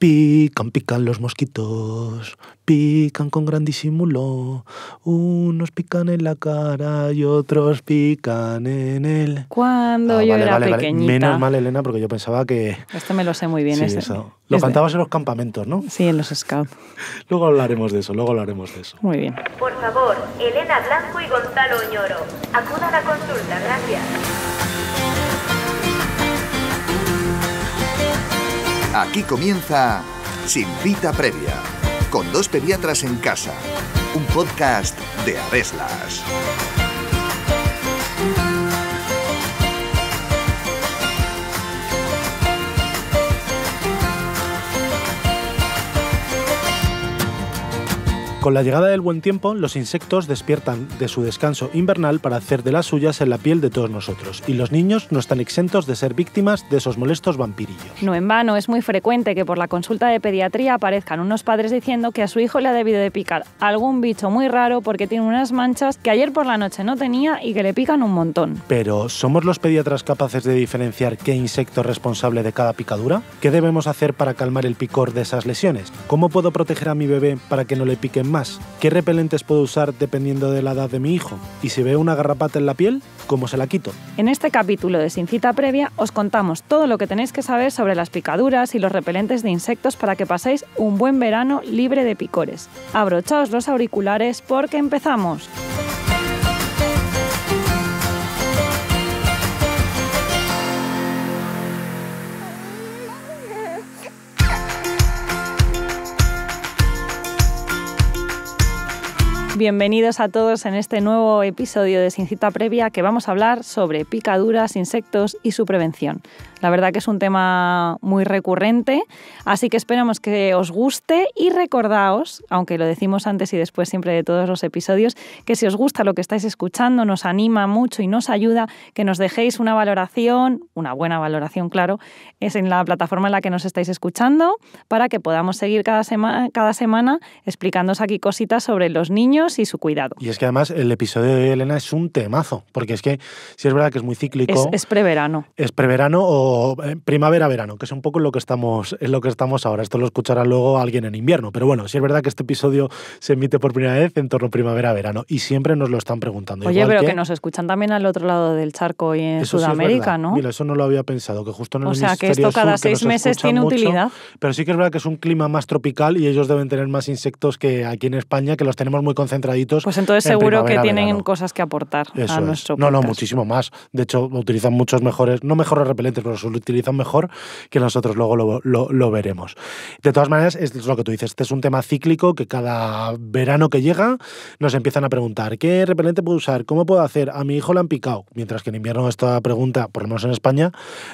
Pican, pican los mosquitos, pican con gran disimulo. Unos pican en la cara y otros pican en el. Cuando ah, yo era pequeñita. Menos mal, Elena, porque yo pensaba que. Esto me lo sé muy bien. Este. Lo cantabas en los campamentos, ¿no? Sí, en los scouts. luego hablaremos de eso, luego hablaremos de eso. Muy bien. Por favor, Elena Blanco y Gonzalo ñoro. acudan a consulta, gracias. Aquí comienza Sin Cita Previa, con dos pediatras en casa, un podcast de Aveslas. Con la llegada del buen tiempo, los insectos despiertan de su descanso invernal para hacer de las suyas en la piel de todos nosotros, y los niños no están exentos de ser víctimas de esos molestos vampirillos. No en vano, es muy frecuente que por la consulta de pediatría aparezcan unos padres diciendo que a su hijo le ha debido de picar algún bicho muy raro porque tiene unas manchas que ayer por la noche no tenía y que le pican un montón. Pero, ¿somos los pediatras capaces de diferenciar qué insecto es responsable de cada picadura? ¿Qué debemos hacer para calmar el picor de esas lesiones? ¿Cómo puedo proteger a mi bebé para que no le piquen más, ¿qué repelentes puedo usar dependiendo de la edad de mi hijo? ¿Y si veo una garrapata en la piel, cómo se la quito? En este capítulo de Sin Cita Previa os contamos todo lo que tenéis que saber sobre las picaduras y los repelentes de insectos para que paséis un buen verano libre de picores. Abrochaos los auriculares porque empezamos. Bienvenidos a todos en este nuevo episodio de Sin Cita Previa que vamos a hablar sobre picaduras, insectos y su prevención. La verdad que es un tema muy recurrente, así que esperamos que os guste y recordaos, aunque lo decimos antes y después siempre de todos los episodios, que si os gusta lo que estáis escuchando, nos anima mucho y nos ayuda que nos dejéis una valoración, una buena valoración, claro, es en la plataforma en la que nos estáis escuchando, para que podamos seguir cada, semana cada semana explicándoos aquí cositas sobre los niños y su cuidado. Y es que además el episodio de Elena es un temazo, porque es que si es verdad que es muy cíclico. Es, es preverano. Es preverano o eh, primavera-verano, que es un poco lo que estamos, en lo que estamos ahora. Esto lo escuchará luego alguien en invierno. Pero bueno, sí es verdad que este episodio se emite por primera vez en torno a primavera-verano y siempre nos lo están preguntando. Oye, pero que... nos escuchan también al otro lado del charco y en Sudamérica, ¿no? Mira, eso no lo había pensado, que justo en el O sea, que esto cada seis meses tiene utilidad. Pero sí que es verdad que es un clima más tropical y ellos deben tener más insectos que aquí en España, que los tenemos muy concentraditos. Pues entonces seguro que tienen cosas que aportar a nuestro No, no, muchísimo más. De hecho, utilizan muchos mejores, no mejores repelentes, pero lo utilizan mejor, que nosotros luego lo, veremos. De todas maneras, es lo que tú dices, este es un tema cíclico que cada verano que llega nos empiezan a preguntar, ¿qué repelente puedo usar? ¿Cómo puedo hacer? A mi hijo le han picado, mientras que en invierno esta pregunta, por lo menos en España,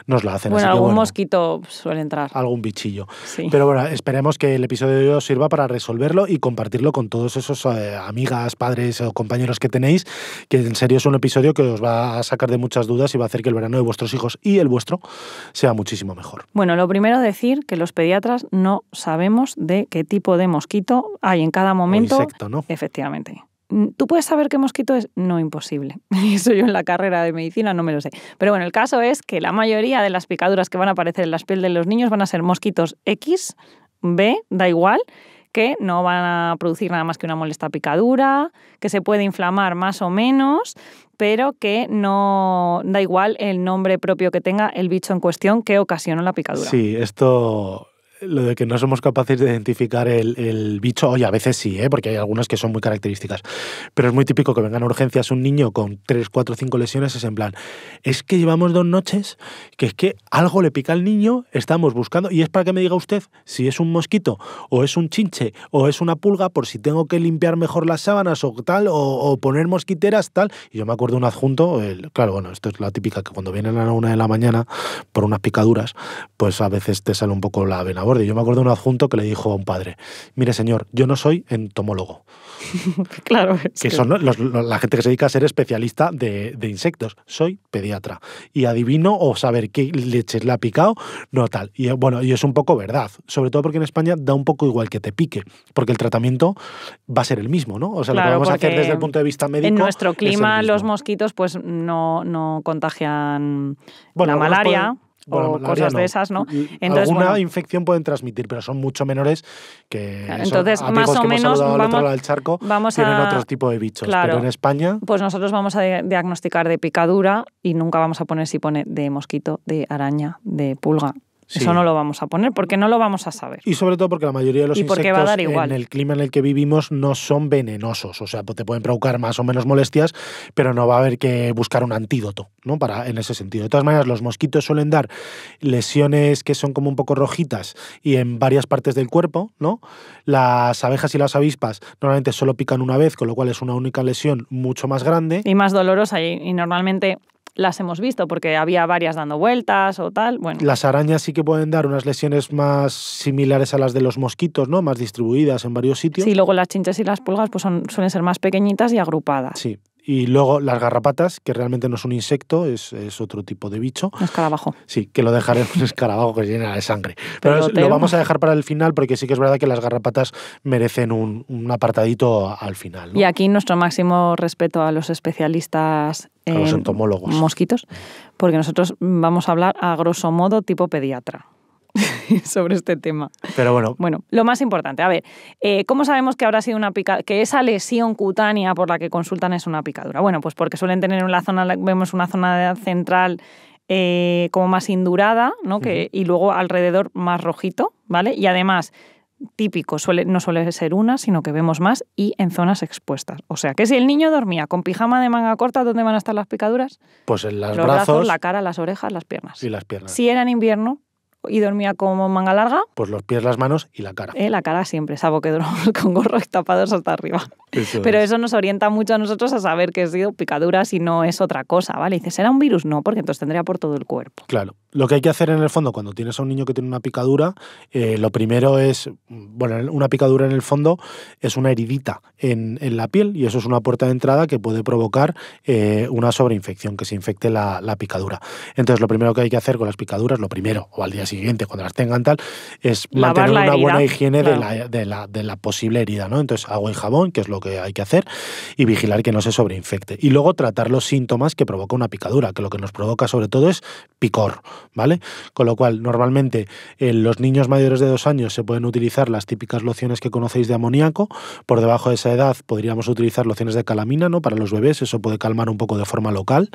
nos la hacen. Bueno, algún mosquito suele entrar. Algún bichillo. Pero bueno, esperemos que el episodio de hoy os sirva para resolverlo y compartirlo con todos esos eh, amigas, padres o compañeros que tenéis, que en serio es un episodio que os va a sacar de muchas dudas y va a hacer que el verano de vuestros hijos y el vuestro sea muchísimo mejor. Bueno, lo primero decir que los pediatras no sabemos de qué tipo de mosquito hay en cada momento. ¿no? Efectivamente. Mm, ¿Tú puedes saber qué mosquito es? No, imposible. Eso yo en la carrera de medicina no me lo sé. Pero bueno, el caso es que la mayoría de las picaduras que van a aparecer en las piel de los niños van a ser mosquitos X, B, da igual, que no van a producir nada más que una molesta picadura, que se puede inflamar más o menos pero que no da igual el nombre propio que tenga el bicho en cuestión que ocasionó la picadura. Sí, esto lo de que no somos capaces de identificar el, el bicho, oye, a veces sí, ¿eh? porque hay algunas que son muy características, pero es muy típico que vengan a urgencias un niño con 3, 4, 5 lesiones, es en plan, es que llevamos dos noches, que es que algo le pica al niño, estamos buscando, y es para que me diga usted si es un mosquito, o es un chinche, o es una pulga, por si tengo que limpiar mejor las sábanas o tal, o, poner mosquiteras, tal, y yo me acuerdo un adjunto, el, claro, bueno, esto es la típica que cuando vienen a la una de la mañana por unas picaduras, pues a veces te sale un poco la vena yo me acuerdo de un adjunto que le dijo a un padre, mire señor, yo no soy entomólogo. claro. que, son la gente que se dedica a ser especialista de, insectos. Soy pediatra. Y adivino o saber qué leches le ha picado, no tal. Y bueno, y es un poco verdad. Sobre todo porque en España da un poco igual que te pique, porque el tratamiento va a ser el mismo, ¿no? O sea, lo que vamos a hacer desde el punto de vista médico. En nuestro clima los mosquitos pues no, contagian la malaria o cosas de esas, ¿no? Entonces, Alguna infección pueden transmitir, pero son mucho menores que más o menos vamos, al charco vamos tienen otro tipo de bichos, pero en España pues nosotros vamos a diagnosticar de picadura y nunca vamos a poner si pone de mosquito, de araña, de pulga, eso no lo vamos a poner porque no lo vamos a saber. Y sobre todo porque la mayoría de los insectos en el clima en el que vivimos no son venenosos, o sea, te pueden provocar más o menos molestias, pero no va a haber que buscar un antídoto, ¿no? Para en ese sentido. De todas maneras, los mosquitos suelen dar lesiones que son como un poco rojitas y en varias partes del cuerpo, ¿no? Las abejas y las avispas normalmente solo pican una vez, con lo cual es una única lesión mucho más grande y más dolorosa y normalmente las hemos visto, porque había varias dando vueltas o tal. Bueno. Las arañas sí que pueden dar unas lesiones más similares a las de los mosquitos, ¿no? Más distribuidas en varios sitios. Sí, luego las chinches y las pulgas pues suelen ser más pequeñitas y agrupadas. Sí. Y luego las garrapatas, que realmente no es un insecto, es, otro tipo de bicho. Un escarabajo. Sí, que lo dejaré un escarabajo que llena de sangre. Pero, lo vamos a dejar para el final porque sí que es verdad que las garrapatas merecen un, apartadito al final. Y aquí nuestro máximo respeto a los especialistas en entomólogos. Mosquitos, porque nosotros vamos a hablar a grosso modo tipo pediatra. sobre este tema. Pero bueno. Bueno, lo más importante, a ver, eh, ¿cómo sabemos que habrá sido una que esa lesión cutánea por la que consultan es una picadura? Bueno, pues porque suelen tener una zona, vemos una zona central eh, como más indurada, ¿no? Que, Y luego alrededor más rojito, ¿vale? Y además típico, suele, no suele ser una, sino que vemos más y en zonas expuestas. O sea, que si el niño dormía con pijama de manga corta, ¿dónde van a estar las picaduras? Pues en Los brazos, la cara, las orejas, las piernas. Y las piernas. Si era en invierno, y dormía como manga larga. Pues los pies, las manos y la cara. Eh, la cara siempre, salvo que dormimos con gorros tapados hasta arriba. Pero eso nos orienta mucho a nosotros a saber que ha sido picaduras y no es otra cosa, ¿vale? Y dices, ¿será un virus? No, porque entonces tendría por todo el cuerpo. Claro. Lo que hay que hacer en el fondo cuando tienes a un niño que tiene una picadura, eh, lo primero es, bueno, una picadura en el fondo es una heridita en, la piel y eso es una puerta de entrada que puede provocar eh, una sobreinfección, que se infecte la, la picadura. Entonces, lo primero que hay que hacer con las picaduras, lo primero, o al día siguiente, siguiente, cuando las tengan tal, es mantener una buena higiene de, la, posible herida, ¿no? Entonces, agua y jabón, que es lo que hay que hacer, y vigilar que no se sobreinfecte. Y luego tratar los síntomas que provoca una picadura, que lo que nos provoca sobre todo es picor, ¿vale? Con lo cual, normalmente en eh, los niños mayores de dos años se pueden utilizar las típicas lociones que conocéis de amoníaco, por debajo de esa edad podríamos utilizar lociones de calamina, ¿no? Para los bebés, eso puede calmar un poco de forma local,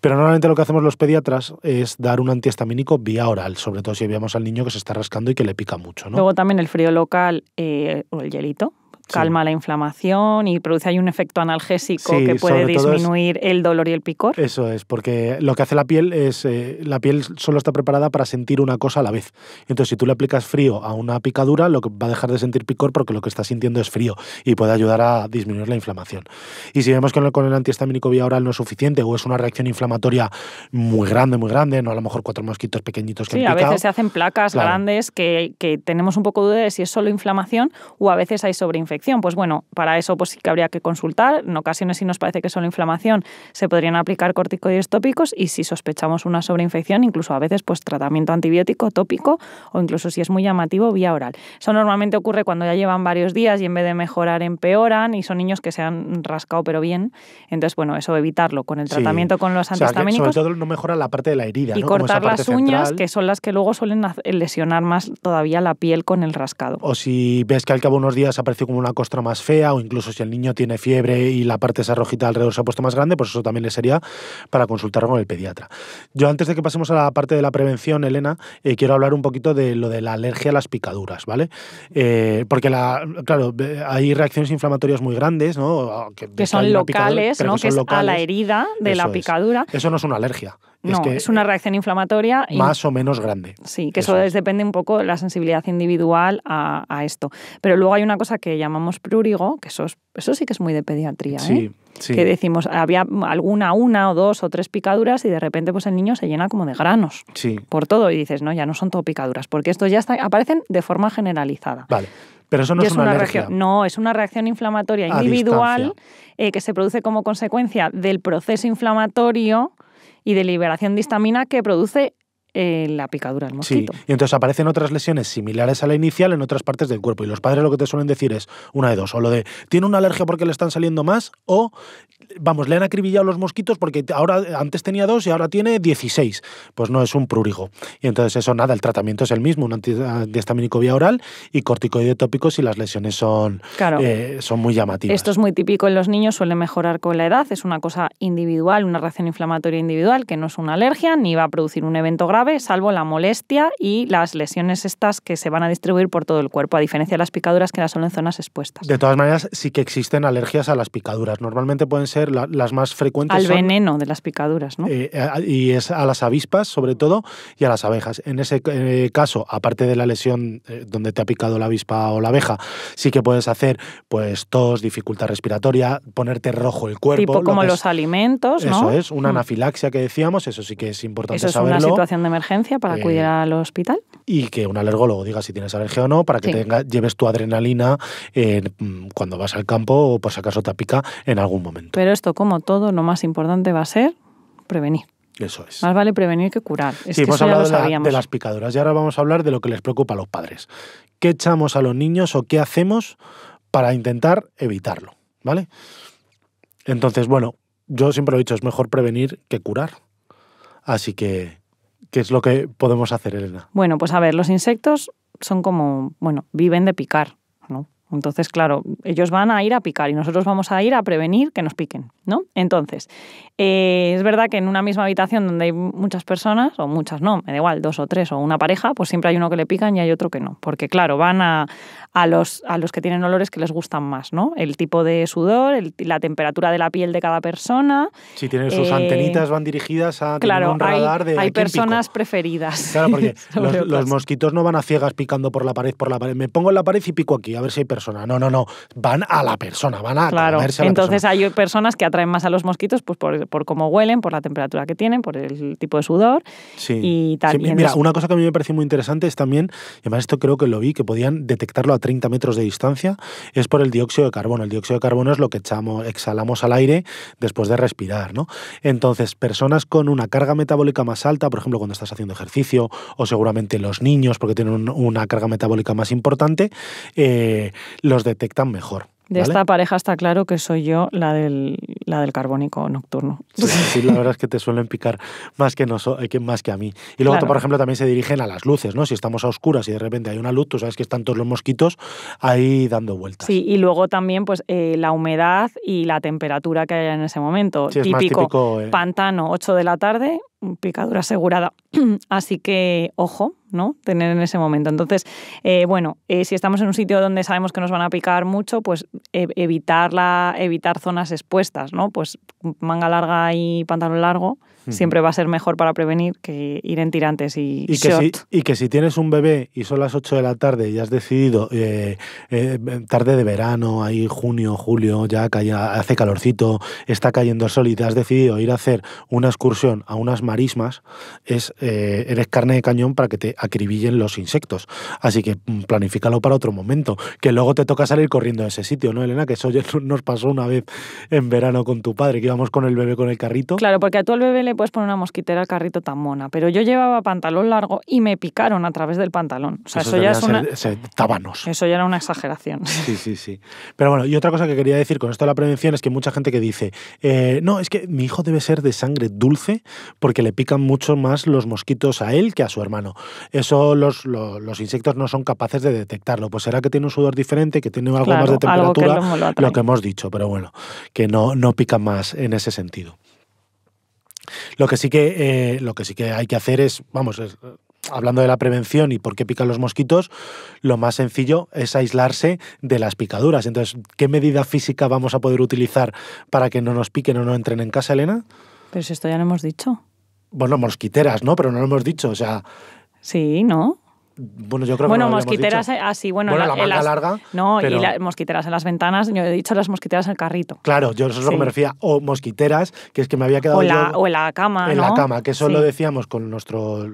pero normalmente lo que hacemos los pediatras es dar un antihistamínico vía oral, sobre si vemos al niño que se está rascando y que le pica mucho. ¿no? Luego también el frío local eh, o el hielito, calma la inflamación y produce ahí un efecto analgésico que puede disminuir el dolor y el picor. Eso es, porque lo que hace la piel es, eh, la piel solo está preparada para sentir una cosa a la vez. Entonces, si tú le aplicas frío a una picadura, lo que va a dejar de sentir picor porque lo que está sintiendo es frío y puede ayudar a disminuir la inflamación. Y si vemos que con el antihistamínico vía oral no es suficiente o es una reacción inflamatoria muy grande, muy grande, no a lo mejor cuatro mosquitos pequeñitos que sí, a veces se hacen placas grandes que, que tenemos un poco de duda de si es solo inflamación o a veces hay sobreinfección pues bueno, para eso pues sí que habría que consultar. En ocasiones si nos parece que es solo inflamación, se podrían aplicar corticoides tópicos y si sospechamos una sobreinfección, incluso a veces pues tratamiento antibiótico tópico o incluso si es muy llamativo vía oral. Eso normalmente ocurre cuando ya llevan varios días y en vez de mejorar empeoran y son niños que se han rascado pero bien. Entonces, bueno, eso evitarlo con el tratamiento con los antihistamínicos. sobre todo no mejora la parte de la herida. Y cortar las uñas, que son las que luego suelen lesionar más todavía la piel con el rascado. O si ves que al cabo unos días aparece como una una costra más fea o incluso si el niño tiene fiebre y la parte esa rojita alrededor se ha puesto más grande, pues eso también le sería para consultar con el pediatra. Yo antes de que pasemos a la parte de la prevención, Elena, eh, quiero hablar un poquito de lo de la alergia a las picaduras, ¿vale? Eh, porque, la, claro, eh, hay reacciones inflamatorias muy grandes, ¿no? Ah, que, son locales, ¿no? Que, es a la herida de la picadura. Eso no es una alergia, no, es, una reacción inflamatoria. Más o menos grande. Sí, que eso, depende un poco de la sensibilidad individual a, esto. Pero luego hay una cosa que llamamos prurigo, que eso, eso sí que es muy de pediatría. Sí. ¿eh? Sí. que decimos, había alguna, una o dos o tres picaduras y de repente pues el niño se llena como de granos por todo y dices, no, ya no son todo picaduras, porque estos ya está, aparecen de forma generalizada. Vale. Pero eso no es, una, reacción. No, es una reacción inflamatoria individual eh, que se produce como consecuencia del proceso inflamatorio y de liberación de histamina que produce eh, la picadura del mosquito. Sí, y entonces aparecen otras lesiones similares a la inicial en otras partes del cuerpo. Y los padres lo que te suelen decir es una de dos, o lo de tiene una alergia porque le están saliendo más, o vamos, le han acribillado los mosquitos porque ahora antes tenía dos y ahora tiene 16. Pues no, es un prurigo. Y entonces eso nada, el tratamiento es el mismo, un antihistamínico vía oral y corticoide tópico si las lesiones son, eh, son muy llamativas. Esto es muy típico en los niños, suele mejorar con la edad, es una cosa individual, una reacción inflamatoria individual que no es una alergia ni va a producir un evento grave, salvo la molestia y las lesiones estas que se van a distribuir por todo el cuerpo, a diferencia de las picaduras que las son en zonas expuestas. De todas maneras, sí que existen alergias a las picaduras. Normalmente pueden ser las más frecuentes. Al veneno de las picaduras, ¿no? Eh, y es a las avispas, sobre todo, y a las abejas. En ese eh, caso, aparte de la lesión eh, donde te ha picado la avispa o la abeja, sí que puedes hacer pues tos, dificultad respiratoria, ponerte rojo el cuerpo. Tipo como los alimentos, ¿no? Eso es, una mm. anafilaxia que decíamos, eso sí que es importante eso es una situación de emergencia para acudir al hospital. Y que un alergólogo diga si tienes alergia o no, para que lleves tu adrenalina mm, cuando vas al campo o por si acaso te pica en algún momento. Pero esto, como todo, lo más importante va a ser prevenir. Eso es. Más vale prevenir que curar. sí, hemos hablado de, las picaduras y ahora vamos a hablar de lo que les preocupa a los padres. ¿Qué echamos a los niños o qué hacemos para intentar evitarlo? ¿Vale? Entonces, bueno, yo siempre lo he dicho, es mejor prevenir que curar. Así que, ¿qué es lo que podemos hacer, Elena? Bueno, pues a ver, los insectos son como, bueno, viven de picar. Entonces, claro, ellos van a ir a picar y nosotros vamos a ir a prevenir que nos piquen, ¿no? Entonces, eh, es verdad que en una misma habitación donde hay muchas personas, o muchas no, me da igual, dos o tres, o una pareja, pues siempre hay uno que le pican y hay otro que no. Porque claro, van a, los, a los que tienen olores que les gustan más, ¿no? El tipo de sudor, la temperatura de la piel de cada persona. Si tienen sus eh, antenitas van dirigidas a claro, un radar hay, de... Hay personas preferidas. Claro, porque los, mosquitos no van a ciegas picando por la pared, por la pared. Me pongo en la pared y pico aquí, a ver si hay persona. No, no, no. Van a la persona, van a... Claro, a entonces hay personas que atraen más a los mosquitos pues por por, cómo huelen, por la temperatura que tienen, por el tipo de sudor sí. y tal. mira, una cosa que a mí me pareció muy interesante es también, y además esto creo que lo vi, que podían detectarlo a 30 metros de distancia, es por el dióxido de carbono. El dióxido de carbono es lo que echamos, exhalamos al aire después de respirar, ¿no? Entonces, personas con una carga metabólica más alta, por ejemplo, cuando estás haciendo ejercicio, o seguramente los niños, porque tienen una carga metabólica más importante, eh, los detectan mejor. De esta pareja está claro que soy yo la del, la del carbónico nocturno. Sí, la verdad es que te suelen picar más que, no, eh, más que a mí. Y luego, por ejemplo, también se dirigen a las luces, ¿no? Si estamos a oscuras y de repente hay una luz, tú sabes que están todos los mosquitos ahí dando vueltas. Sí, y luego también pues eh, la humedad y la temperatura que hay en ese momento. típico, eh. pantano, 8 de la tarde, picadura asegurada. Así que, ojo, ¿no? Tener en ese momento. Entonces, eh, bueno, eh, si estamos en un sitio donde sabemos que nos van a picar mucho, pues e, evitar, la, evitar zonas expuestas, ¿no? Pues manga larga y pantalón largo siempre va a ser mejor para prevenir que ir en tirantes y, y Que si, y que si tienes un bebé y son las 8 de la tarde y has decidido eh, eh, tarde de verano, ahí junio, julio, ya hace calorcito, está cayendo el sol y te has decidido ir a hacer una excursión a unas marismas, es, eh, eres carne de cañón para que te acribillen los insectos. Así que mm, planifícalo para otro momento, que luego te toca salir corriendo a ese sitio, ¿no, Elena? Que eso ya nos pasó una vez en verano con tu padre, que íbamos con el bebé con el carrito. Claro, porque a tu al bebé le puedes poner una mosquitera al carrito tan mona, pero yo llevaba pantalón largo y me picaron a través del pantalón. O sea, eso, ya es una... Eso ya era una exageración. Sí, sí, sí. Pero bueno, y otra cosa que quería decir con esto de la prevención es que mucha gente que dice, eh, no, es que mi hijo debe ser de sangre dulce porque le pican mucho más los mosquitos a él que a su hermano. Eso los, insectos no son capaces de detectarlo. Pues será que tiene un sudor diferente, que tiene algo más de temperatura, lo, lo, que hemos dicho, pero bueno, que no, no pica más en ese sentido. Lo que sí que, eh, lo que, sí que hay que hacer es, vamos, hablando de la prevención y por qué pican los mosquitos, lo más sencillo es aislarse de las picaduras. Entonces, ¿qué medida física vamos a poder utilizar para que no nos piquen o no entren en casa, Elena? Pero si esto ya lo hemos dicho. Bueno, mosquiteras, ¿no? Pero no lo hemos dicho, o sea... Sí, ¿no? Bueno, yo creo mosquiteras eh, así, ah, bueno, la, larga. No, y mosquiteras en las ventanas, yo he dicho las mosquiteras en el carrito. Claro, yo eso es lo que me refería. O mosquiteras, que es que me había quedado. O, la, o en la cama. En la cama, que eso lo decíamos con nuestros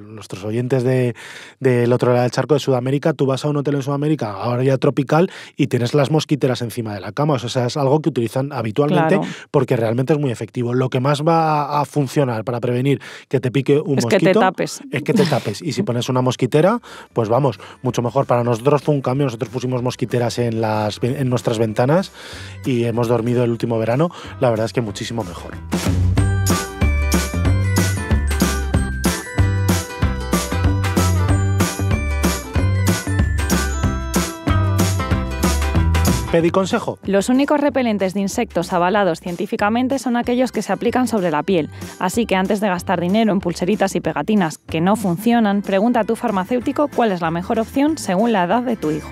oyentes del otro lado del charco de Sudamérica. Tú vas a un hotel en Sudamérica, ahora ya tropical, y tienes las mosquiteras encima de la cama. O sea, es algo que utilizan habitualmente porque realmente es muy efectivo. Lo que más va a funcionar para prevenir que te pique un mosquito. Es que te tapes. Es que te tapes. Y si pones una mosquitera pues vamos, mucho mejor. Para nosotros fue un cambio, nosotros pusimos mosquiteras en, las, en nuestras ventanas y hemos dormido el último verano, la verdad es que muchísimo mejor. Pedí consejo. Los únicos repelentes de insectos avalados científicamente son aquellos que se aplican sobre la piel. Así que antes de gastar dinero en pulseritas y pegatinas que no funcionan, pregunta a tu farmacéutico cuál es la mejor opción según la edad de tu hijo.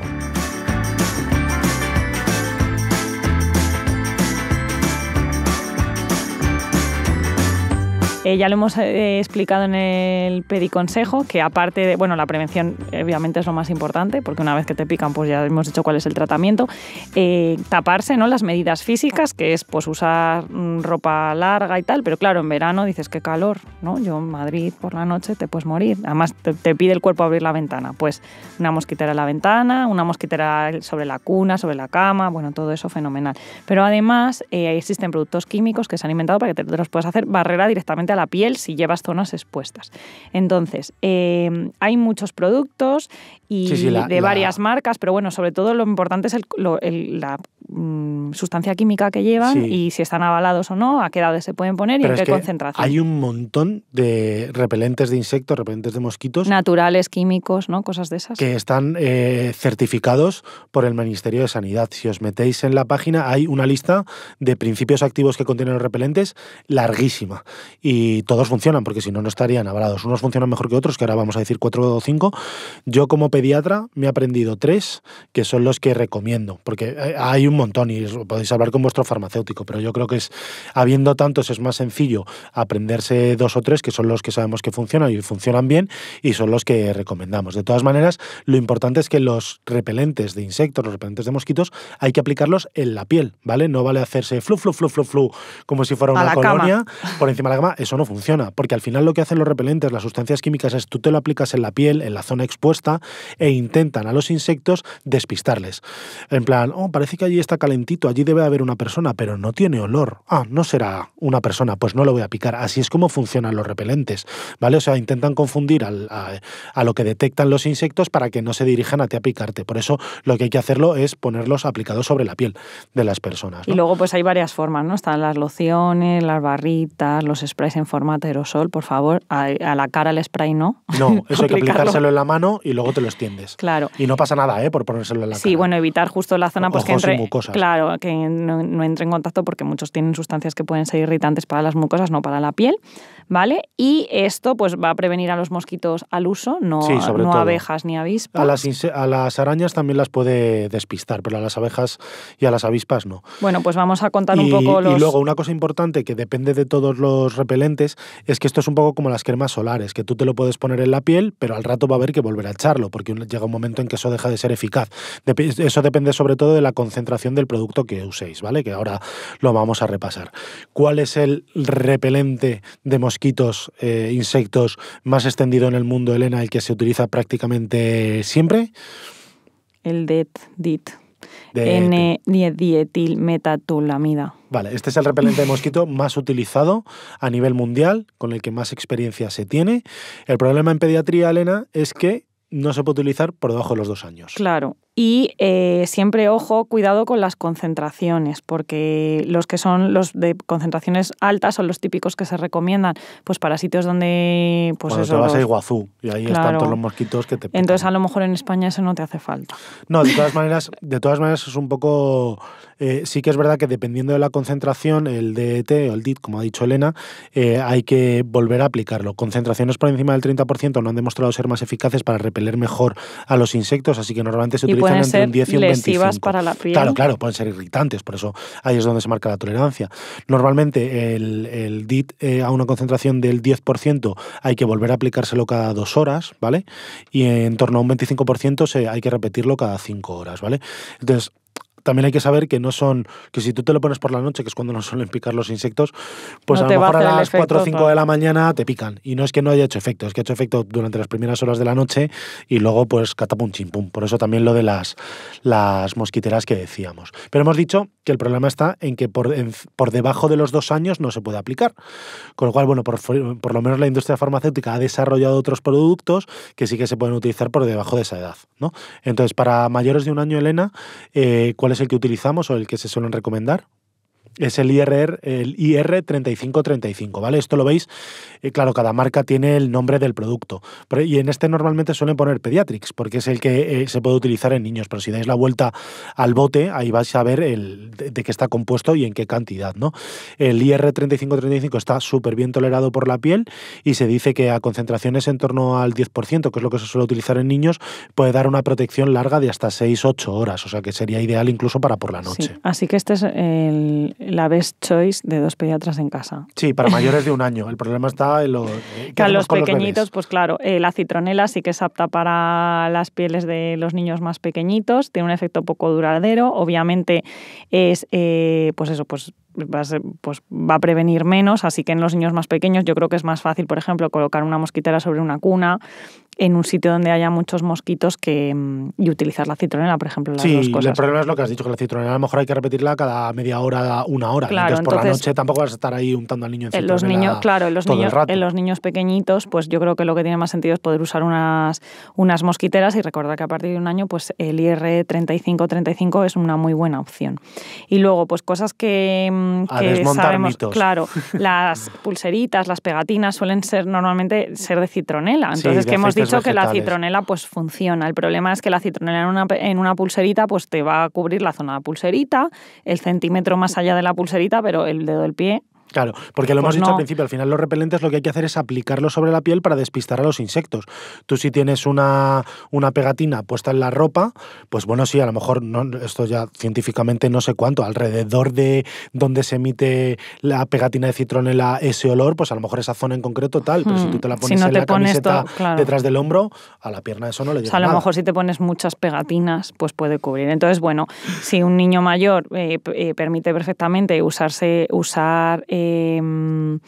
Eh, ya lo hemos eh, explicado en el pediconsejo, que aparte de, bueno, la prevención obviamente es lo más importante, porque una vez que te pican, pues ya hemos dicho cuál es el tratamiento. Eh, taparse, ¿no? Las medidas físicas, que es pues usar mm, ropa larga y tal, pero claro, en verano dices qué calor, ¿no? Yo en Madrid por la noche te puedes morir. Además, te, pide el cuerpo abrir la ventana. Pues una mosquitera a la ventana, una mosquitera sobre la cuna, sobre la cama, bueno, todo eso fenomenal. Pero además existen productos químicos que se han inventado para que te, te los puedas hacer barrera directamente a la piel si llevas zonas expuestas. Entonces, em, hay muchos productos y de varias marcas, pero bueno, sobre todo lo importante es la mm, sustancia química que llevan y si están avalados o no, a qué edades se pueden poner y en qué concentración. Hay un montón de repelentes de insectos, repelentes de mosquitos. Naturales, químicos, ¿no? Cosas de esas. Que están eh, certificados por el Ministerio de Sanidad. Si os metéis en la página, hay una lista de principios activos que contienen los repelentes larguísima. Y y todos funcionan, porque si no, no estarían avalados. Unos funcionan mejor que otros, que ahora vamos a decir cuatro o cinco. Yo como pediatra me he aprendido tres, que son los que recomiendo, porque eh, hay un montón y podéis hablar con vuestro farmacéutico, pero yo creo que es, habiendo tantos, es más sencillo aprenderse dos o tres, que son los que sabemos que funcionan y funcionan bien, y son los que recomendamos. De todas maneras, lo importante es que los repelentes de insectos, los repelentes de mosquitos, hay que aplicarlos en la piel, ¿vale? No vale hacerse flu, flu, flu, flu, flu, como si fuera una colonia por encima de la gama no funciona, porque al final lo que hacen los repelentes, las sustancias químicas, es tú te lo aplicas en la piel, en la zona expuesta, e intentan a los insectos despistarles. En plan, oh, parece que allí está calentito, allí debe haber una persona, pero no tiene olor. Ah, no será una persona, pues no lo voy a picar. Así es como funcionan los repelentes, ¿vale? O sea, intentan confundir a, lo que detectan los insectos para que no se dirijan a ti a picarte. Por eso lo que hay que hacerlo es ponerlos aplicados sobre la piel de las personas. Y luego pues hay varias formas, ¿no? Están las lociones, las barritas, los sprays en formato aerosol, por favor, a, la cara el spray no. No, eso hay que aplicárselo en la mano y luego te lo extiendes. Claro. Y no pasa nada, ¿eh? Por ponérselo en la cara. Sí, bueno, evitar justo la zona pues que entre. Claro, que no entre en contacto porque muchos tienen sustancias que pueden ser irritantes para las mucosas, no para la piel. ¿vale? Y esto pues va a prevenir a los mosquitos al uso, no, abejas ni avispas. A las, a las arañas también las puede despistar, pero a las abejas y a las avispas no. Bueno, pues vamos a contar un poco los... Y luego una cosa importante que depende de todos los repelentes es que esto es un poco como las cremas solares, que tú te lo puedes poner en la piel, pero al rato va a haber que volver a echarlo, porque llega un momento en que eso deja de ser eficaz. eso depende sobre todo de la concentración del producto que uséis, ¿vale? Que ahora lo vamos a repasar. ¿Cuál es el repelente de mosquitos? mosquitos, eh, insectos más extendido en el mundo, Elena, el que se utiliza prácticamente siempre? El DET, DIT. n metatulamida Vale, este es el repelente de mosquito más utilizado a nivel mundial, con el que más experiencia se tiene. El problema en pediatría, Elena, es que no se puede utilizar por debajo de los dos años. Claro, y eh, siempre, ojo, cuidado con las concentraciones, porque los que son los de concentraciones altas son los típicos que se recomiendan pues para sitios donde... Pues Cuando vas Iguazú y ahí están todos los mosquitos que te... Entonces a lo mejor en España eso no te hace falta. No, de todas maneras, de todas maneras es un poco... Eh, sí que es verdad que dependiendo de la concentración, el DET o el DIT, como ha dicho Elena, eh, hay que volver a aplicarlo. Concentraciones por encima del 30% no han demostrado ser más eficaces para repeler mejor a los insectos, así que normalmente se utiliza pueden un para la piel. Claro, claro, pueden ser irritantes, por eso ahí es donde se marca la tolerancia. Normalmente el, el DIT eh, a una concentración del 10% hay que volver a aplicárselo cada dos horas, ¿vale? Y en torno a un 25% se, hay que repetirlo cada cinco horas, ¿vale? Entonces, también hay que saber que no son, que si tú te lo pones por la noche, que es cuando no suelen picar los insectos, pues a lo mejor a, las 4 o 5 de la mañana te pican. Y no es que no haya hecho efecto, es que ha hecho efecto durante las primeras horas de la noche y luego pues catapum chimpum. Por eso también lo de las, las mosquiteras que decíamos. Pero hemos dicho que el problema está en que por, debajo de los dos años no se puede aplicar. Con lo cual, bueno, por, lo menos la industria farmacéutica ha desarrollado otros productos que sí que se pueden utilizar por debajo de esa edad. ¿no? Entonces, para mayores de un año, Elena, eh, es el que utilizamos o el que se suelen recomendar? es el IRR, el IR 3535, ¿vale? Esto lo veis, eh, claro, cada marca tiene el nombre del producto. y en este normalmente suelen poner Pediatrics, porque es el que eh, se puede utilizar en niños, pero si dais la vuelta al bote, ahí vais a ver el, de, qué está compuesto y en qué cantidad, ¿no? El IR 3535 está súper bien tolerado por la piel y se dice que a concentraciones en torno al 10%, que es lo que se suele utilizar en niños, puede dar una protección larga de hasta 6-8 horas, o sea que sería ideal incluso para por la noche. así que este es el la best choice de dos pediatras en casa. Sí, para mayores de un año. El problema está en eh, que los pequeñitos, pues claro, eh, la citronela sí que es apta para las pieles de los niños más pequeñitos, tiene un efecto poco duradero, obviamente es eh, pues eso, pues va a, pues, va a prevenir menos, así que en los niños más pequeños yo creo que es más fácil, por ejemplo, colocar una mosquitera sobre una cuna en un sitio donde haya muchos mosquitos que, mm, y utilizar la citronela, por ejemplo. Las sí, el problema es lo que has dicho, que la citronela a lo mejor hay que repetirla cada media hora, una hora. entonces, por la noche tampoco vas a estar ahí untando al niño en citronela los niños, Claro, en los, niños, en los niños pequeñitos, pues yo creo que lo que tiene más sentido es poder usar unas, unas mosquiteras y recordar que a partir de un año pues el IR 35-35 e es una muy buena opción. Y luego, pues cosas que mm, Mm, que sabemos, claro, las pulseritas, las pegatinas suelen ser normalmente ser de citronela. Entonces que hemos dicho que la citronela pues funciona. El problema es que la citronela en una, en una pulserita pues te va a cubrir la zona de la pulserita, el centímetro más allá de la pulserita, pero el dedo del pie Claro, porque lo hemos pues dicho al principio, al final los repelentes lo que hay que hacer es aplicarlo sobre la piel para despistar a los insectos. Tú si tienes una, una pegatina puesta en la ropa, pues bueno, sí, a lo mejor, no, esto ya científicamente no sé cuánto, alrededor de donde se emite la pegatina de citronela ese olor, pues a lo mejor esa zona en concreto tal, pero si hmm. tú te la pones en la camiseta detrás del hombro, a la pierna eso no le llega o sea, a lo mejor si te pones muchas pegatinas, pues puede cubrir. Entonces, bueno, si un niño mayor eh, eh, permite perfectamente usarse, usar... Eh, eh,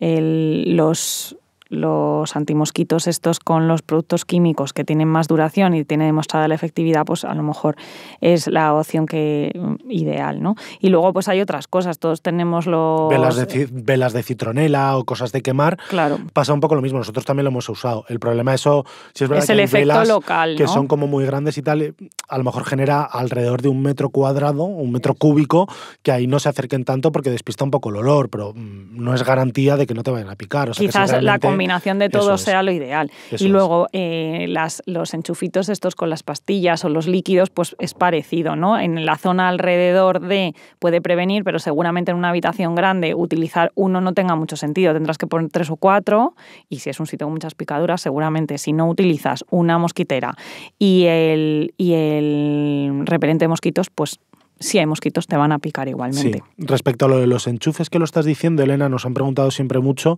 el, los los antimosquitos estos con los productos químicos que tienen más duración y tiene demostrada la efectividad, pues a lo mejor es la opción que mm, ideal, ¿no? Y luego pues hay otras cosas, todos tenemos los... Velas de, velas de citronela o cosas de quemar. Claro. Pasa un poco lo mismo, nosotros también lo hemos usado. El problema eso, si es verdad es el efecto local, que son como muy grandes y tal, a lo mejor genera alrededor de un metro cuadrado, un metro cúbico, que ahí no se acerquen tanto porque despista un poco el olor, pero mm, no es garantía de que no te vayan a picar. O sea, que combinación de todo sea lo ideal. y luego eh, los enchufitos estos con las pastillas o los líquidos, pues es parecido, ¿no? En la zona alrededor de puede prevenir, pero seguramente en una habitación grande utilizar uno no tenga mucho sentido. Tendrás que poner tres o cuatro y si es un sitio con muchas picaduras, seguramente si no utilizas una mosquitera y el, y el repelente de mosquitos, pues si hay mosquitos te van a picar igualmente. Respecto a lo de los enchufes que lo estás diciendo, Elena, nos han preguntado siempre mucho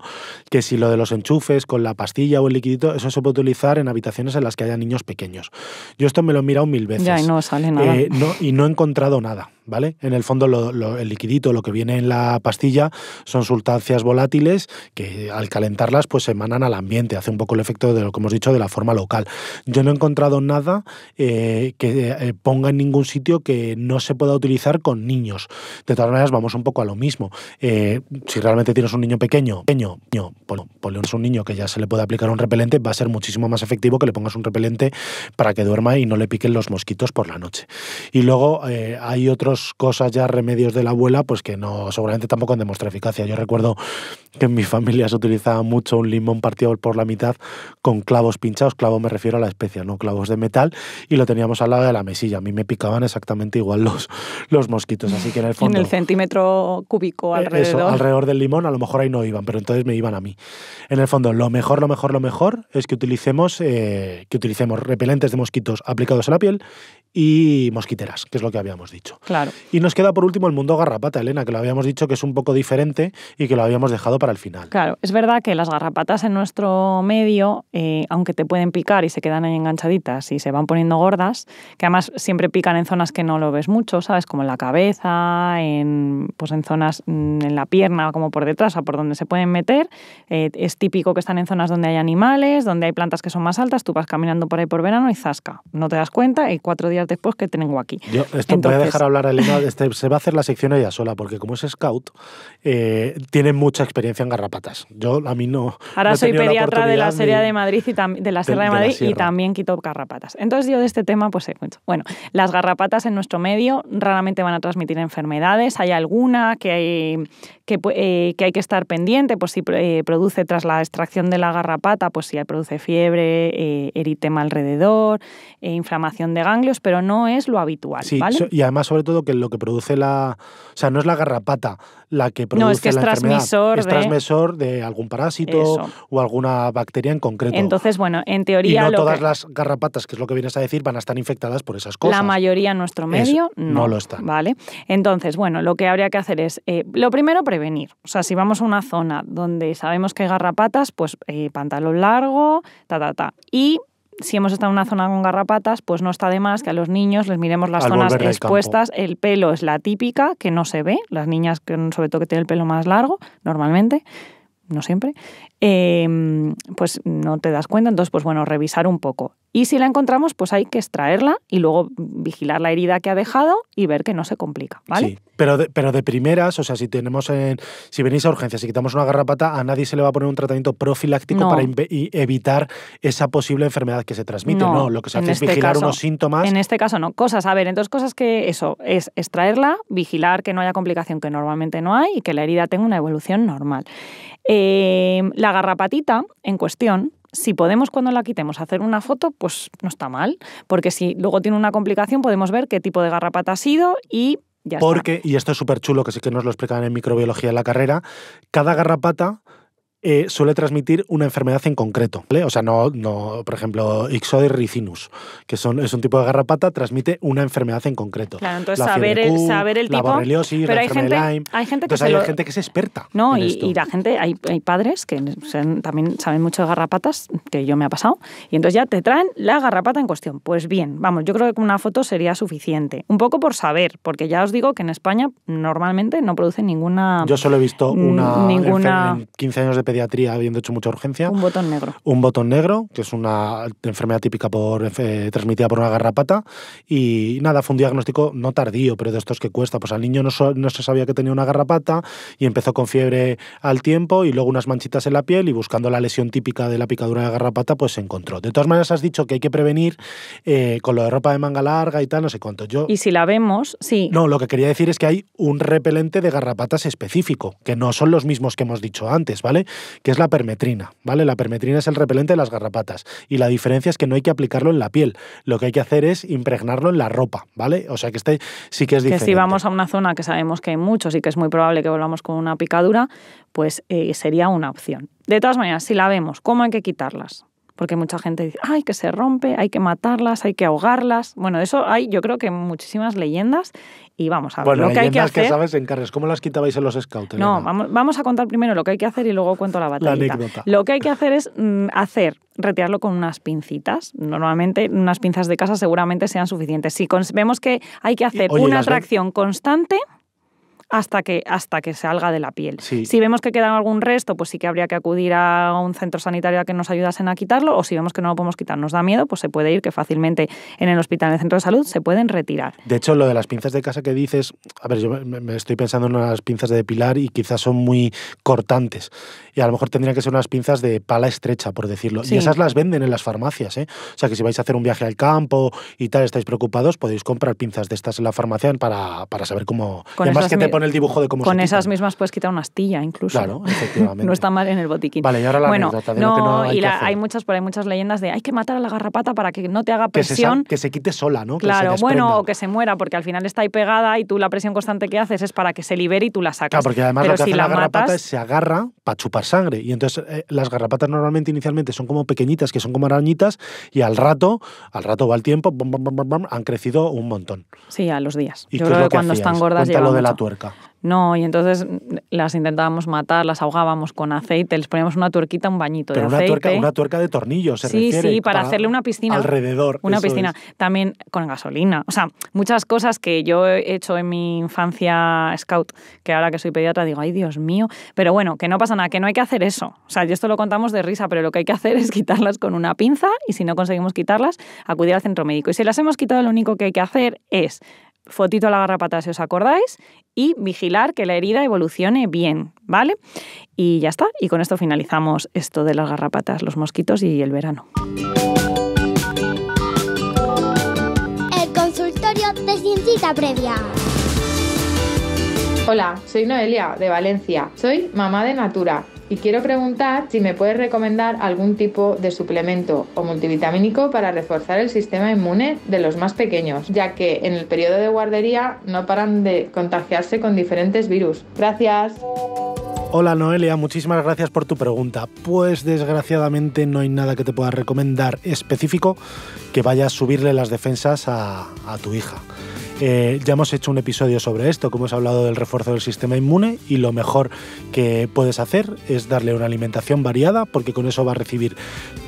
que si lo de los enchufes con la pastilla o el liquidito, eso se puede utilizar en habitaciones en las que haya niños pequeños. Yo esto me lo he mirado mil veces. no sale eh, y no he encontrado nada. ¿vale? En el fondo el liquidito, lo que viene en la pastilla, son sustancias volátiles que al calentarlas pues emanan al ambiente, hace un poco el efecto de lo que hemos dicho de la forma local. Yo no he encontrado nada eh, que eh, ponga en ningún sitio que no se pueda utilizar con niños. De todas maneras, vamos un poco a lo mismo. Eh, si realmente tienes un niño pequeño, pequeño, ponle, un niño que ya se le puede aplicar un repelente, va a ser muchísimo más efectivo que le pongas un repelente para que duerma y no le piquen los mosquitos por la noche. Y luego hay otro cosas ya remedios de la abuela, pues que no, seguramente tampoco han demostrado eficacia. Yo recuerdo que en mi familia se utilizaba mucho un limón partido por la mitad con clavos pinchados, clavos me refiero a la especia, no clavos de metal, y lo teníamos al lado de la mesilla. A mí me picaban exactamente igual los, los mosquitos, así que en el fondo... En el centímetro cúbico eh, alrededor. alrededor del limón, a lo mejor ahí no iban, pero entonces me iban a mí. En el fondo, lo mejor, lo mejor, lo mejor es que utilicemos, eh, que utilicemos repelentes de mosquitos aplicados a la piel y mosquiteras, que es lo que habíamos dicho. Claro. Y nos queda por último el mundo garrapata, Elena, que lo habíamos dicho que es un poco diferente y que lo habíamos dejado para final. Claro, es verdad que las garrapatas en nuestro medio, eh, aunque te pueden picar y se quedan ahí enganchaditas y se van poniendo gordas, que además siempre pican en zonas que no lo ves mucho, ¿sabes? Como en la cabeza, en, pues en zonas mm, en la pierna, como por detrás, o por donde se pueden meter. Eh, es típico que están en zonas donde hay animales, donde hay plantas que son más altas, tú vas caminando por ahí por verano y zasca. No te das cuenta y cuatro días después que tengo aquí. Yo, esto voy a dejar hablar a Elena, este, se va a hacer la sección ella sola, porque como es scout, eh, tiene mucha experiencia garrapatas. Yo a mí no. Ahora soy pediatra de la serie de Madrid y de la de, y también quito garrapatas. Entonces yo de este tema pues sé eh, mucho. Bueno, las garrapatas en nuestro medio raramente van a transmitir enfermedades. Hay alguna que, hay, eh, que, hay que estar pendiente, pues si eh, produce tras la extracción de la garrapata, pues si produce fiebre, eh, eritema alrededor, inflamación de ganglios, pero no es lo habitual. y además sobre todo que lo que produce la... O sea, no es la garrapata la que produce no, es que es transmisor Es transmisor de algún parásito o alguna bacteria en concreto. Entonces, bueno, en teoría... Y no todas las garrapatas, que es lo que vienes a decir, van a estar infectadas por esas cosas. La mayoría en nuestro medio no, lo está ¿Vale? Entonces, bueno, lo que habría que hacer es, lo primero, prevenir venir. O sea, si vamos a una zona donde sabemos que hay garrapatas, pues eh, pantalón largo, ta, ta, ta. Y si hemos estado en una zona con garrapatas, pues no está de más que a los niños les miremos las zonas expuestas. El pelo es la típica, que no se ve. Las niñas, sobre todo que tienen el pelo más largo, normalmente, no siempre, Em, pues no te das cuenta, entonces pues bueno, revisar un poco. Y si la encontramos, pues hay que extraerla y luego vigilar la herida que ha dejado y ver que no se complica, ¿vale? Sí, pero de, pero de primeras, o sea, si tenemos en, si venís a urgencias y quitamos una garrapata, a nadie se le va a poner un tratamiento profiláctico para evitar esa posible enfermedad que se transmite. No, lo que se hace es este vigilar unos síntomas. En este caso no, cosas, a ver, entonces cosas que eso es extraerla, vigilar que no haya complicación que normalmente no hay y que la herida tenga una evolución normal. Em, la garrapatita en cuestión, si podemos cuando la quitemos hacer una foto, pues no está mal, porque si luego tiene una complicación podemos ver qué tipo de garrapata ha sido y ya está. Porque, y esto es súper chulo, que sí que nos lo explican en microbiología en la carrera, cada garrapata eh, suele transmitir una enfermedad en concreto. O sea, no, no, por ejemplo, Ixodes ricinus, que son, es un tipo de garrapata, transmite una enfermedad en concreto. Claro, entonces saber, el, saber el la tipo. pero hay gente, Hay gente que hay gente que es experta. No, y, la gente, hay, padres que también saben mucho de garrapatas, que yo me ha pasado, y entonces ya te traen la garrapata en cuestión. Pues bien, vamos, yo creo que con una foto sería suficiente. Un poco por saber, porque ya os digo que en España normalmente no producen ninguna. Yo solo he visto una. Ninguna. En 15 años de pediatría habiendo hecho mucha urgencia. Un botón negro. Un botón negro, que es una enfermedad típica por, eh, transmitida por una garrapata. Y nada, fue un diagnóstico no tardío, pero de estos que cuesta. Pues al niño no, no se sabía que tenía una garrapata y empezó con fiebre al tiempo y luego unas manchitas en la piel y buscando la lesión típica de la picadura de garrapata, pues se encontró. De todas maneras, has dicho que hay que prevenir eh, con lo de ropa de manga larga y tal, no sé cuánto. Yo, y si la vemos, sí. No, lo que quería decir es que hay un repelente de garrapatas específico, que no son los mismos que hemos dicho antes, ¿vale? que es la permetrina, ¿vale? La permetrina es el repelente de las garrapatas y la diferencia es que no hay que aplicarlo en la piel, lo que hay que hacer es impregnarlo en la ropa, ¿vale? O sea que este sí que es diferente. Que si vamos a una zona que sabemos que hay muchos y que es muy probable que volvamos con una picadura, pues eh, sería una opción. De todas maneras, si la vemos, ¿cómo hay que quitarlas? Porque mucha gente dice, ay que se rompe, hay que matarlas, hay que ahogarlas. Bueno, eso hay, yo creo que muchísimas leyendas y vamos a ver lo que hay que hacer. sabes en ¿cómo las quitabais en los scouts? No, vamos, a contar primero lo que hay que hacer y luego cuento la batalla. Lo que hay que hacer es mm, hacer, retirarlo con unas pincitas. Normalmente unas pinzas de casa seguramente sean suficientes. Si vemos que hay que hacer una tracción constante hasta que, hasta que salga de la piel. Si vemos que queda algún resto, pues sí que habría que acudir a un centro sanitario a que nos ayudasen a quitarlo, o si vemos que no lo podemos quitar, nos da miedo, pues se puede ir, que fácilmente en el hospital, en el centro de salud, se pueden retirar. De hecho, lo de las pinzas de casa que dices, a ver, yo me estoy pensando en unas pinzas de depilar y quizás son muy cortantes, y a lo mejor tendrían que ser unas pinzas de pala estrecha, por decirlo, y esas las venden en las farmacias, ¿eh? o sea que si vais a hacer un viaje al campo y tal, estáis preocupados, podéis comprar pinzas de estas en la farmacia para, para saber cómo... Con y además el dibujo de cómo Con esas mismas puedes quitar una astilla incluso. Claro, efectivamente. no está mal en el botiquín. Vale, y ahora la bueno, anécdota de no, lo que no hay y hay muchas por hay muchas leyendas de hay que matar a la garrapata para que no te haga presión. Que se, quite sola, ¿no? Claro, bueno, o que se muera porque al final está ahí pegada y tú la presión constante que haces es para que se libere y tú la sacas. Claro, porque además lo que si hace la, garrapata se agarra para chupar sangre. Y entonces eh, las garrapatas normalmente inicialmente son como pequeñitas, que son como arañitas, y al rato, al rato va el tiempo, han crecido un montón. Sí, a los días. ¿Y Yo creo que, cuando están gordas. ya lo de la tuerca. No, y entonces las intentábamos matar, las ahogábamos con aceite, les poníamos una tuerquita, un bañito de una aceite. Tuerca, una tuerca de tornillos, se sí, refiere. Sí, para, para, hacerle una piscina. Alrededor. Una piscina. También con gasolina. O sea, muchas cosas que yo he hecho en mi infancia scout, que ahora que soy pediatra digo, ay Dios mío. Pero bueno, que no pasa nada, que no hay que hacer eso. O sea, yo esto lo contamos de risa, pero lo que hay que hacer es quitarlas con una pinza y si no conseguimos quitarlas, acudir al centro médico. Y si las hemos quitado, lo único que hay que hacer es fotito a la garrapata si os acordáis y vigilar que la herida evolucione bien, ¿vale? Y ya está, y con esto finalizamos esto de las garrapatas, los mosquitos y el verano. El consultorio de previa. Hola, soy Noelia de Valencia. Soy mamá de Natura y quiero preguntar si me puedes recomendar algún tipo de suplemento o multivitamínico para reforzar el sistema inmune de los más pequeños, ya que en el periodo de guardería no paran de contagiarse con diferentes virus. Gracias. Hola Noelia, muchísimas gracias por tu pregunta. Pues desgraciadamente no hay nada que te pueda recomendar específico que vaya a subirle las defensas a, tu hija. Eh, ya hemos hecho un episodio sobre esto, como hemos hablado del refuerzo del sistema inmune y lo mejor que puedes hacer es darle una alimentación variada porque con eso va a recibir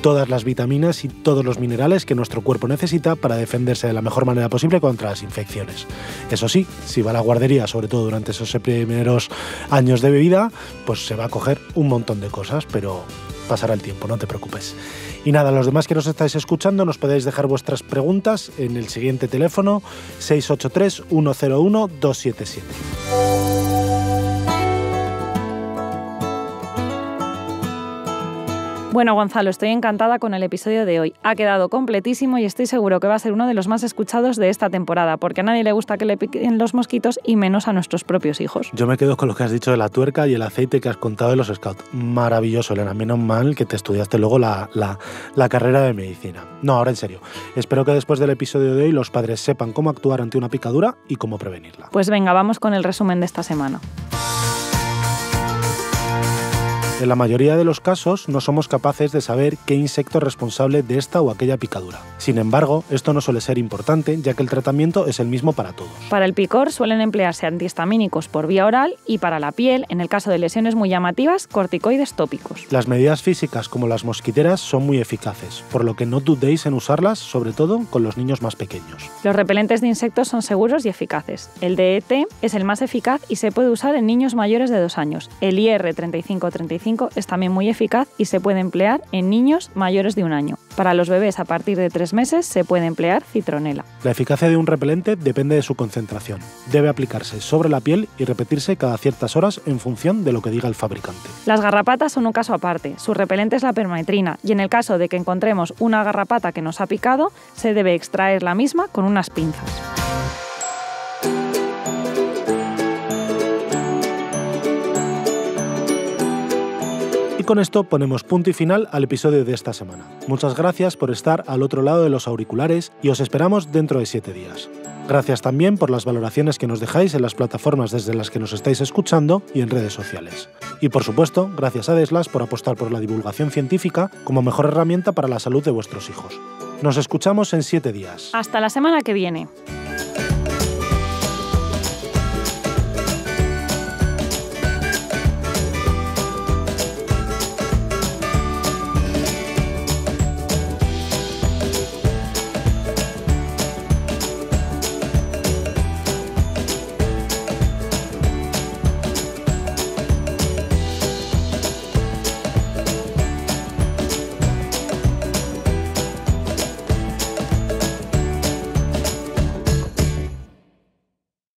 todas las vitaminas y todos los minerales que nuestro cuerpo necesita para defenderse de la mejor manera posible contra las infecciones. Eso sí, si va a la guardería, sobre todo durante esos primeros años de bebida, pues se va a coger un montón de cosas, pero pasará el tiempo, no te preocupes. Y nada, los demás que nos estáis escuchando, nos podéis dejar vuestras preguntas en el siguiente teléfono 683 101 277. Bueno, Gonzalo, estoy encantada con el episodio de hoy. Ha quedado completísimo y estoy seguro que va a ser uno de los más escuchados de esta temporada, porque a nadie le gusta que le piquen los mosquitos y menos a nuestros propios hijos. Yo me quedo con lo que has dicho de la tuerca y el aceite que has contado de los scouts. Maravilloso, Elena. Menos mal que te estudiaste luego la, la carrera de medicina. No, ahora en serio. Espero que después del episodio de hoy los padres sepan cómo actuar ante una picadura y cómo prevenirla. Pues venga, vamos con el resumen de esta semana. En la mayoría de los casos no somos capaces de saber qué insecto es responsable de esta o aquella picadura. Sin embargo, esto no suele ser importante ya que el tratamiento es el mismo para todos. Para el picor suelen emplearse antihistamínicos por vía oral y para la piel, en el caso de lesiones muy llamativas, corticoides tópicos. Las medidas físicas como las mosquiteras son muy eficaces, por lo que no dudéis en usarlas, sobre todo con los niños más pequeños. Los repelentes de insectos son seguros y eficaces. El DET es el más eficaz y se puede usar en niños mayores de 2 años. El IR 3535 es también muy eficaz y se puede emplear en niños mayores de un año. Para los bebés a partir de tres meses se puede emplear citronela. La eficacia de un repelente depende de su concentración. Debe aplicarse sobre la piel y repetirse cada ciertas horas en función de lo que diga el fabricante. Las garrapatas son un caso aparte. Su repelente es la permetrina y en el caso de que encontremos una garrapata que nos ha picado, se debe extraer la misma con unas pinzas. con esto ponemos punto y final al episodio de esta semana. Muchas gracias por estar al otro lado de los auriculares y os esperamos dentro de siete días. Gracias también por las valoraciones que nos dejáis en las plataformas desde las que nos estáis escuchando y en redes sociales. Y por supuesto, gracias a Deslas por apostar por la divulgación científica como mejor herramienta para la salud de vuestros hijos. Nos escuchamos en siete días. Hasta la semana que viene.